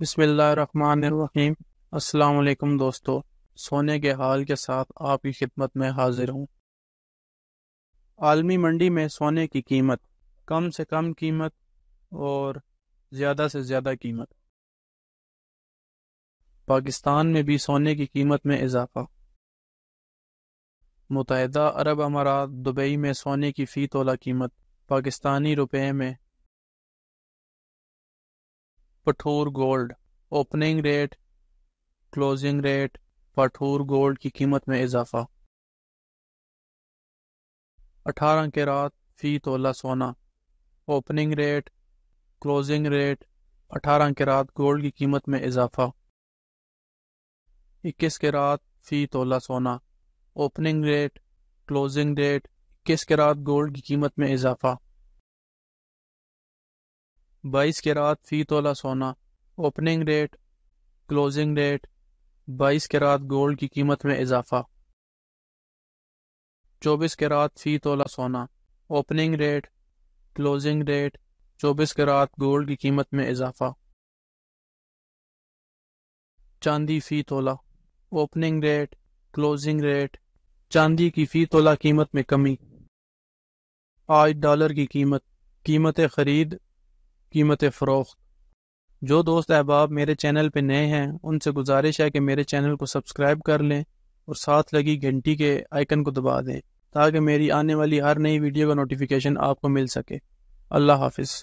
बसमीम असलकम दोस्तों सोने के हाल के साथ आपकी खिदमत में हाजिर हूँ आलमी मंडी में सोने की कीमत कम से कम कीमत और ज़्यादा से ज़्यादा कीमत पाकिस्तान में भी सोने की कीमत में इजाफा मुतहदा अरब अमारात दुबई में सोने की फ़ी तोला कीमत पाकिस्तानी रुपये में पठोर gold opening rate closing rate पठोर गोल्ड की कीमत में इजाफा अठारह के रात फी तोला सोना ओपनिंग रेट क्लोजिंग रेट अठारह के रात गोल्ड की कीमत में इजाफा इक्कीस के रात फी तोला सोना ओपनिंग रेट क्लोजिंग रेट इक्कीस के रात गोल्ड की कीमत में इजाफा बाईस के रात फी तोला सोना ओपनिंग रेट क्लोजिंग रेट बाईस के रात गोल्ड की कीमत में इजाफा चौबीस के रात फी तोला सोना ओपनिंग रेट क्लोजिंग रेट चौबीस के रात गोल्ड की कीमत में इजाफा चांदी फी तोला ओपनिंग रेट क्लोजिंग रेट चांदी की फी तोला कीमत में कमी आज डॉलर की कीमत कीमत खरीद कीमत फ़रोख्त जो दोस्त अहबाब मेरे चैनल पर नए हैं उनसे गुजारिश है कि मेरे चैनल को सब्सक्राइब कर लें और साथ लगी घंटी के आइकन को दबा दें ताकि मेरी आने वाली हर नई वीडियो का नोटिफिकेशन आपको मिल सके अल्लाह हाफिज़